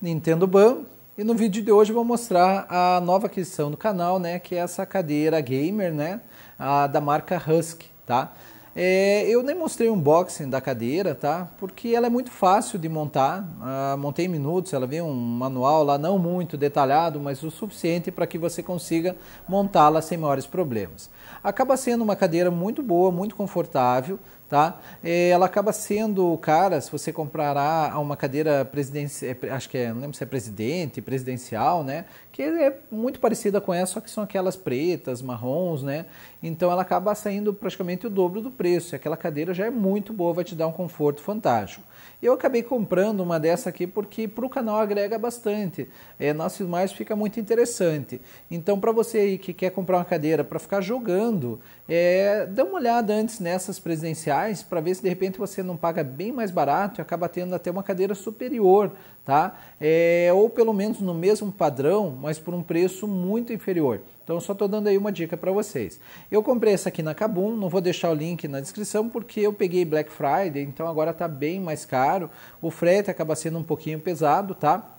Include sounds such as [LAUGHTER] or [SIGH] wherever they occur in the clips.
Nintendo Ban. E no vídeo de hoje eu vou mostrar a nova aquisição do canal, né, que é essa cadeira gamer, né, a, da marca Husky, tá? É, eu nem mostrei o unboxing da cadeira, tá? Porque ela é muito fácil de montar. Ah, montei em minutos, ela vem um manual lá, não muito detalhado, mas o suficiente para que você consiga montá-la sem maiores problemas. Acaba sendo uma cadeira muito boa, muito confortável, tá? É, ela acaba sendo cara, se você comprará uma cadeira presidencial, é, acho que é, não lembro se é presidente, presidencial, né? Que é muito parecida com essa, só que são aquelas pretas, marrons, né? Então ela acaba saindo praticamente o dobro do preço. E aquela cadeira já é muito boa, vai te dar um conforto fantástico. Eu acabei comprando uma dessa aqui porque para o canal agrega bastante. É, nosso mais fica muito interessante. Então para você aí que quer comprar uma cadeira para ficar jogando, é, dá uma olhada antes nessas presidenciais reais para ver se de repente você não paga bem mais barato e acaba tendo até uma cadeira superior, tá? É, ou pelo menos no mesmo padrão, mas por um preço muito inferior. Então só estou dando aí uma dica para vocês. Eu comprei essa aqui na Kabum, não vou deixar o link na descrição porque eu peguei Black Friday, então agora está bem mais caro. O frete acaba sendo um pouquinho pesado, tá?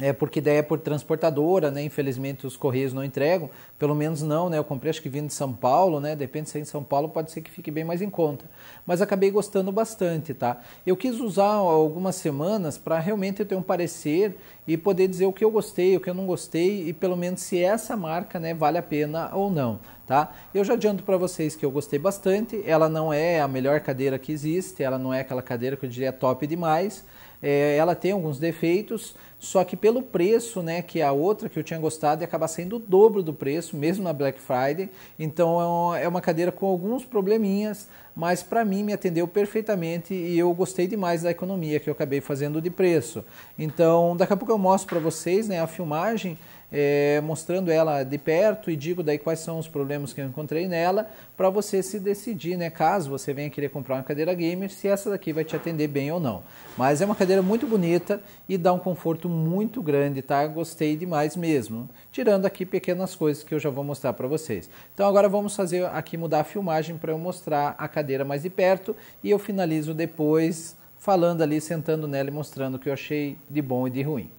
é, porque daí é por transportadora, né? Infelizmente os correios não entregam, pelo menos não, né? Eu comprei acho que vindo de São Paulo, né? Depende se é em São Paulo, pode ser que fique bem mais em conta. Mas acabei gostando bastante, tá? Eu quis usar algumas semanas para realmente ter um parecer e poder dizer o que eu gostei, o que eu não gostei e pelo menos se essa marca, né, vale a pena ou não. Tá? Eu já adianto para vocês que eu gostei bastante. Ela não é a melhor cadeira que existe, ela não é aquela cadeira que eu diria top demais, é, ela tem alguns defeitos, só que pelo preço, né, que é a outra que eu tinha gostado acaba sendo o dobro do preço, mesmo na Black Friday. Então é, é uma cadeira com alguns probleminhas, mas para mim me atendeu perfeitamente e eu gostei demais da economia que eu acabei fazendo de preço. Então daqui a pouco eu mostro para vocês né, a filmagem é, mostrando ela de perto e digo daí quais são os problemas que eu encontrei nela, para você se decidir, né, caso você venha querer comprar uma cadeira gamer, se essa daqui vai te atender bem ou não. Mas é uma cadeira muito bonita e dá um conforto muito grande, tá? Gostei demais mesmo. Tirando aqui pequenas coisas que eu já vou mostrar para vocês. Então agora vamos fazer aqui mudar a filmagem para eu mostrar a cadeira mais de perto e eu finalizo depois falando ali, sentando nela e mostrando o que eu achei de bom e de ruim.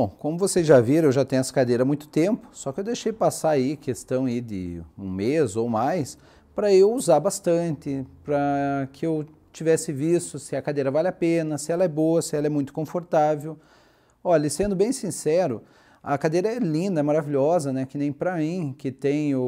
Bom, como vocês já viram, eu já tenho essa cadeira há muito tempo, só que eu deixei passar aí questão aí de um mês ou mais para eu usar bastante, para que eu tivesse visto se a cadeira vale a pena, se ela é boa, se ela é muito confortável. Olha, sendo bem sincero, a cadeira é linda, é maravilhosa, né? Que nem para mim, que tem o,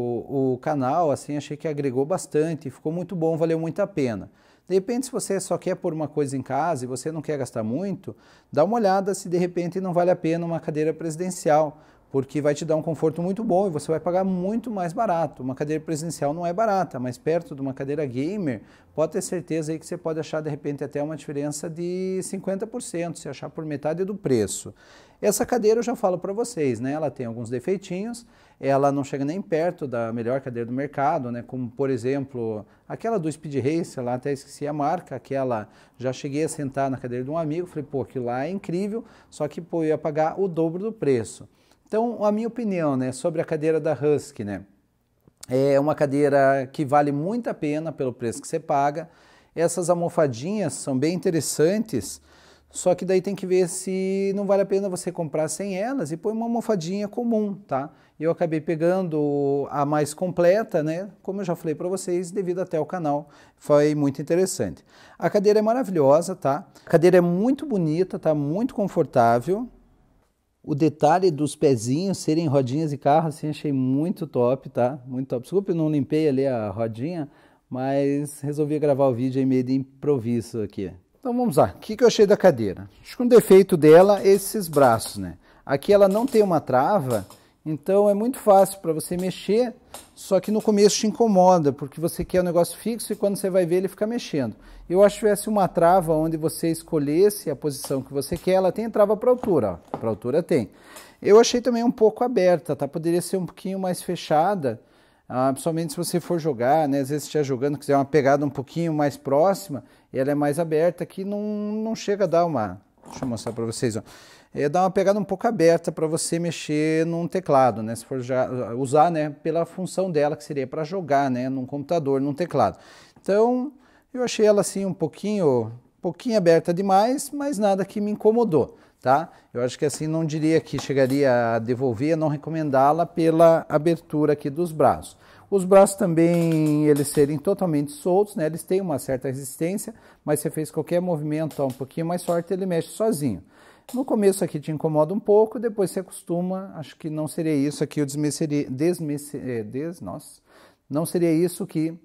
o canal, assim, achei que agregou bastante, ficou muito bom, valeu muito a pena. De repente, se você só quer pôr uma coisa em casa e você não quer gastar muito, dá uma olhada se de repente não vale a pena uma cadeira presidencial porque vai te dar um conforto muito bom e você vai pagar muito mais barato. Uma cadeira presencial não é barata, mas perto de uma cadeira gamer, pode ter certeza aí que você pode achar de repente até uma diferença de 50%, se achar por metade do preço. Essa cadeira eu já falo para vocês, né? Ela tem alguns defeitinhos, ela não chega nem perto da melhor cadeira do mercado, né? Como por exemplo, aquela do Speed Racer, lá até esqueci a marca, aquela já cheguei a sentar na cadeira de um amigo, falei, pô, que lá é incrível, só que pô, eu ia pagar o dobro do preço. Então, a minha opinião né, sobre a cadeira da Husky, né? É uma cadeira que vale muito a pena pelo preço que você paga. Essas almofadinhas são bem interessantes, só que daí tem que ver se não vale a pena você comprar sem elas e pôr uma almofadinha comum, tá? Eu acabei pegando a mais completa, né? Como eu já falei para vocês, devido até ao canal, foi muito interessante. A cadeira é maravilhosa, tá? A cadeira é muito bonita, tá? Muito confortável. O detalhe dos pezinhos serem rodinhas de carro, assim, achei muito top, tá? Muito top. Desculpa, eu não limpei ali a rodinha, mas resolvi gravar o vídeo em meio de improviso aqui. Então vamos lá, o que, eu achei da cadeira? Acho que um defeito dela é esses braços, né? Aqui ela não tem uma trava, então é muito fácil para você mexer, só que no começo te incomoda, porque você quer um negócio fixo e quando você vai ver ele fica mexendo. Eu acho que tivesse uma trava onde você escolhesse a posição que você quer, ela tem trava para altura, para altura tem. Eu achei também um pouco aberta, tá? Poderia ser um pouquinho mais fechada, ah, principalmente se você for jogar, né? Às vezes estiver jogando, quiser uma pegada um pouquinho mais próxima, ela é mais aberta, que não, não chega a dar uma Deixa eu mostrar para vocês. Ó. É dar uma pegada um pouco aberta para você mexer num teclado, né? Se for usar, né? Pela função dela, que seria para jogar, né? Num computador, num teclado. Então, eu achei ela assim um pouquinho, um pouquinho aberta demais, mas nada que me incomodou, tá? Eu acho que assim não diria que chegaria a devolver, a não recomendá-la pela abertura aqui dos braços. Os braços também, eles serem totalmente soltos, né? Eles têm uma certa resistência, mas você fez qualquer movimento um pouquinho mais forte, ele mexe sozinho. No começo aqui te incomoda um pouco, depois você acostuma, acho que não seria isso aqui, o desmereceria, desmeceria, é, nossa, não seria isso que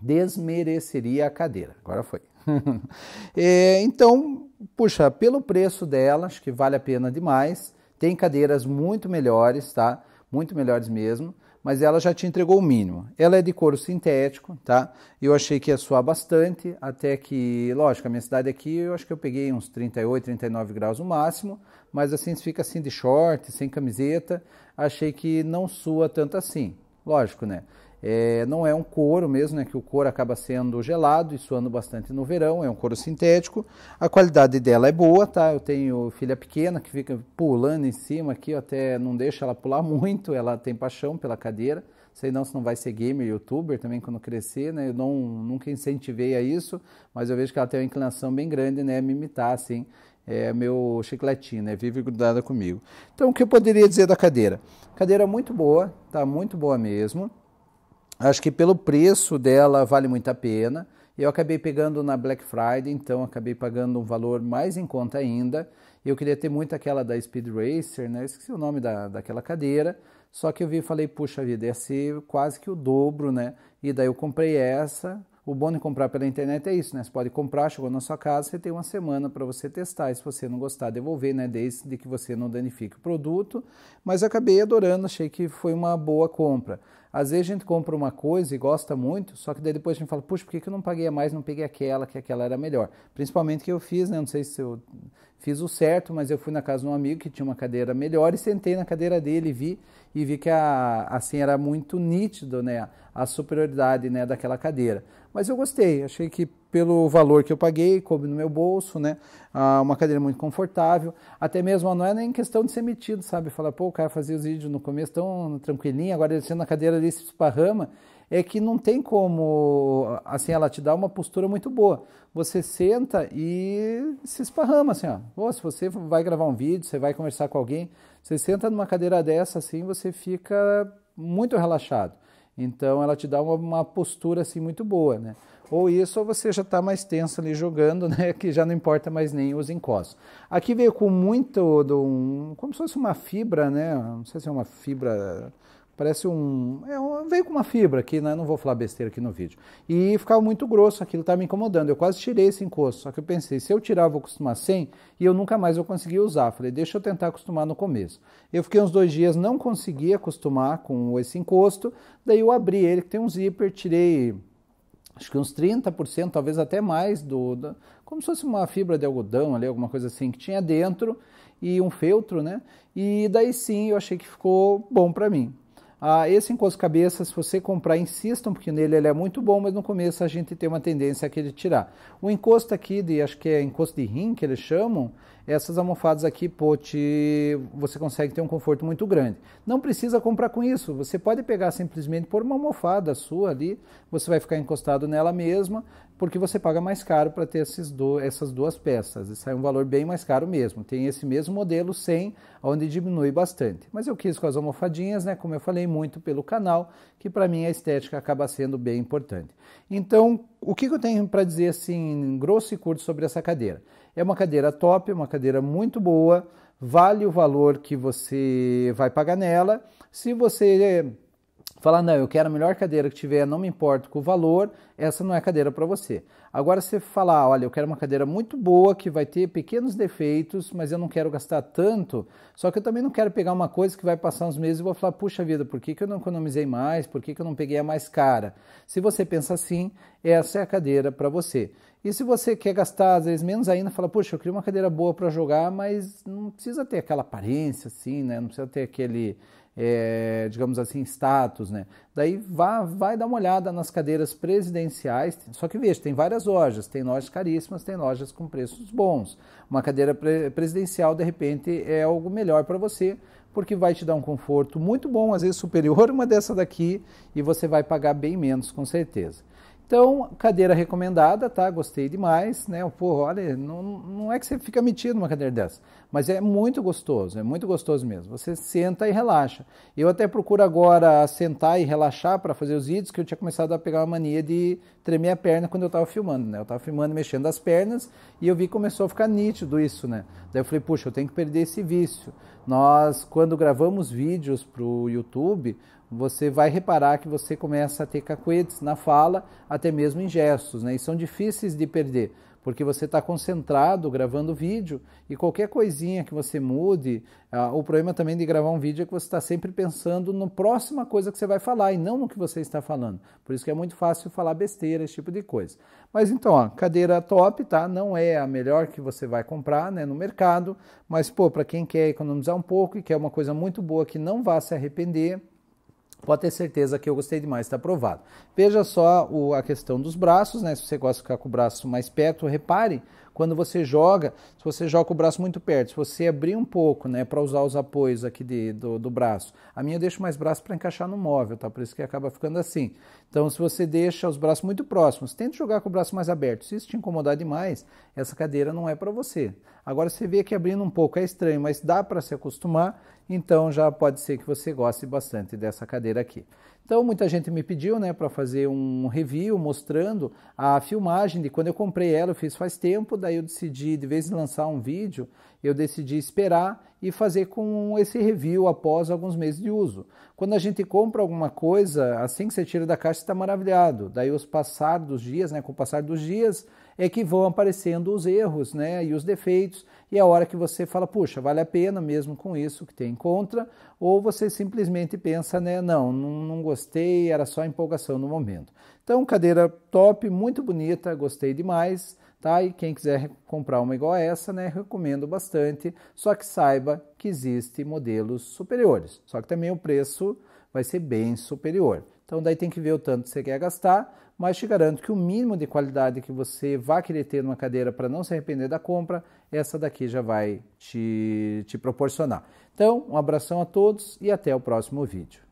desmereceria a cadeira. Agora foi. [LAUGHS] é, então, puxa, pelo preço dela, acho que vale a pena demais. Tem cadeiras muito melhores, tá? Muito melhores mesmo mas ela já te entregou o mínimo. Ela é de couro sintético, tá? Eu achei que ia suar bastante, até que, lógico, a minha cidade aqui, eu acho que eu peguei uns 38, 39 graus no máximo, mas assim fica assim de short, sem camiseta, achei que não sua tanto assim. Lógico, né? É, não é um couro mesmo, né, que o couro acaba sendo gelado e suando bastante no verão, é um couro sintético. A qualidade dela é boa, tá? Eu tenho filha pequena que fica pulando em cima aqui, eu até não deixa ela pular [LAUGHS] muito, ela tem paixão pela cadeira. Sei não se não vai ser gamer, youtuber também quando crescer, né? Eu não, nunca incentivei a isso, mas eu vejo que ela tem uma inclinação bem grande, né, me imitar assim é meu chicletinho, né? Vive grudada comigo. Então, o que eu poderia dizer da cadeira? Cadeira muito boa, tá muito boa mesmo. Acho que pelo preço dela vale muito a pena. Eu acabei pegando na Black Friday, então acabei pagando um valor mais em conta ainda. Eu queria ter muito aquela da Speed Racer, né? esqueci o nome da, daquela cadeira. Só que eu vi e falei, puxa vida, ia ser quase que o dobro, né? E daí eu comprei essa. O bom de comprar pela internet é isso, né? Você pode comprar, chegou na sua casa, você tem uma semana para você testar. E se você não gostar, devolver, né? Desde que você não danifique o produto. Mas acabei adorando, achei que foi uma boa compra. Às vezes a gente compra uma coisa e gosta muito, só que daí depois a gente fala, puxa, por que, que eu não paguei a mais, não peguei aquela, que aquela era melhor? Principalmente que eu fiz, né? Não sei se eu fiz o certo, mas eu fui na casa de um amigo que tinha uma cadeira melhor e sentei na cadeira dele e vi, e vi que a, assim era muito nítido, né? a superioridade né, daquela cadeira. Mas eu gostei, achei que pelo valor que eu paguei, coube no meu bolso, né? Ah, uma cadeira muito confortável. Até mesmo não é nem questão de ser metido, sabe? Falar, pô, o cara fazia os vídeos no começo tão tranquilinho, agora ele sendo na cadeira ali se esparrama. É que não tem como, assim, ela te dá uma postura muito boa. Você senta e se esparrama, assim, ó. Ou se você vai gravar um vídeo, você vai conversar com alguém, você senta numa cadeira dessa, assim, você fica muito relaxado. Então ela te dá uma, uma postura assim muito boa, né? Ou isso, ou você já está mais tenso ali jogando, [LAUGHS] né? Que já não importa mais nem os encostos. Aqui veio com muito, do, um, como se fosse uma fibra, né? Não sei se é uma fibra Parece um, é um, Veio com uma fibra aqui, né? Não vou falar besteira aqui no vídeo. E ficava muito grosso, aquilo estava me incomodando. Eu quase tirei esse encosto, só que eu pensei, se eu tirar, eu vou acostumar sem e eu nunca mais vou conseguir usar. Falei, deixa eu tentar acostumar no começo. Eu fiquei uns dois dias, não consegui acostumar com esse encosto, daí eu abri ele, que tem um zíper, tirei acho que uns 30%, talvez até mais, do, do, como se fosse uma fibra de algodão ali, alguma coisa assim que tinha dentro, e um feltro, né? E daí sim eu achei que ficou bom para mim. Ah, esse encosto-cabeça, se você comprar, insistam, porque nele ele é muito bom, mas no começo a gente tem uma tendência a querer tirar. O encosto aqui, de, acho que é encosto de rim que eles chamam, essas almofadas aqui, pô, você consegue ter um conforto muito grande. Não precisa comprar com isso, você pode pegar simplesmente por uma almofada sua ali, você vai ficar encostado nela mesma, porque você paga mais caro para ter esses do... essas duas peças. E sai é um valor bem mais caro mesmo. Tem esse mesmo modelo sem, onde diminui bastante. Mas eu quis com as almofadinhas, né? Como eu falei muito pelo canal, que para mim a estética acaba sendo bem importante. Então, o que, eu tenho para dizer assim, grosso e curto sobre essa cadeira? É uma cadeira top, uma cadeira muito boa, vale o valor que você vai pagar nela. Se você falar, não, eu quero a melhor cadeira que tiver, não me importo com o valor, essa não é cadeira para você. Agora, se falar, olha, eu quero uma cadeira muito boa, que vai ter pequenos defeitos, mas eu não quero gastar tanto, só que eu também não quero pegar uma coisa que vai passar uns meses e vou falar, puxa vida, por que, que eu não economizei mais, por que, que eu não peguei a mais cara? Se você pensa assim, essa é a cadeira para você. E se você quer gastar, às vezes, menos ainda, fala, puxa, eu queria uma cadeira boa para jogar, mas não precisa ter aquela aparência assim, né? Não precisa ter aquele é, digamos assim, status, né? Daí vá, vai dar uma olhada nas cadeiras presidenciais, só que veja, tem várias lojas, tem lojas caríssimas, tem lojas com preços bons. Uma cadeira pre presidencial, de repente, é algo melhor para você, porque vai te dar um conforto muito bom, às vezes superior a [LAUGHS] uma dessa daqui, e você vai pagar bem menos, com certeza. Então, cadeira recomendada, tá? Gostei demais, né? Pô, olha, não, não é que você fica metido numa cadeira dessa, mas é muito gostoso, é muito gostoso mesmo. Você senta e relaxa. Eu até procuro agora sentar e relaxar para fazer os vídeos, que eu tinha começado a pegar uma mania de tremer a perna quando eu estava filmando, né? Eu estava filmando, mexendo as pernas, e eu vi que começou a ficar nítido isso, né? Daí eu falei, puxa, eu tenho que perder esse vício. Nós, quando gravamos vídeos para o YouTube, você vai reparar que você começa a ter cacuetes na fala, até mesmo em gestos, né? E são difíceis de perder porque você está concentrado gravando vídeo e qualquer coisinha que você mude, ah, o problema também de gravar um vídeo é que você está sempre pensando na próxima coisa que você vai falar e não no que você está falando. Por isso que é muito fácil falar besteira, esse tipo de coisa. Mas então, ó, cadeira top, tá? Não é a melhor que você vai comprar né, no mercado, mas pô, para quem quer economizar um pouco e quer uma coisa muito boa que não vá se arrepender, Pode ter certeza que eu gostei demais, está aprovado. Veja só o, a questão dos braços, né? Se você gosta de ficar com o braço mais perto, repare quando você joga, se você joga o braço muito perto, se você abrir um pouco, né, para usar os apoios aqui de, do, do braço, a minha eu deixo mais braço para encaixar no móvel, tá? Por isso que acaba ficando assim. Então, se você deixa os braços muito próximos, tente jogar com o braço mais aberto. Se isso te incomodar demais, essa cadeira não é para você. Agora você vê que abrindo um pouco é estranho, mas dá para se acostumar, então já pode ser que você goste bastante dessa cadeira aqui. Então muita gente me pediu, né, para fazer um review mostrando a filmagem de quando eu comprei ela, eu fiz faz tempo, daí eu decidi de vez em lançar um vídeo, eu decidi esperar e fazer com esse review após alguns meses de uso. Quando a gente compra alguma coisa, assim que você tira da caixa, está maravilhado. Daí, os passar dos dias, né, com o passar dos dias, é que vão aparecendo os erros né, e os defeitos, e é a hora que você fala, puxa, vale a pena mesmo com isso que tem contra, ou você simplesmente pensa, né, não, não gostei, era só empolgação no momento. Então, cadeira top, muito bonita, gostei demais. Tá? E quem quiser comprar uma igual a essa, né, recomendo bastante, só que saiba que existem modelos superiores, só que também o preço vai ser bem superior. Então daí tem que ver o tanto que você quer gastar, mas te garanto que o mínimo de qualidade que você vai querer ter numa cadeira para não se arrepender da compra, essa daqui já vai te, te proporcionar. Então, um abração a todos e até o próximo vídeo.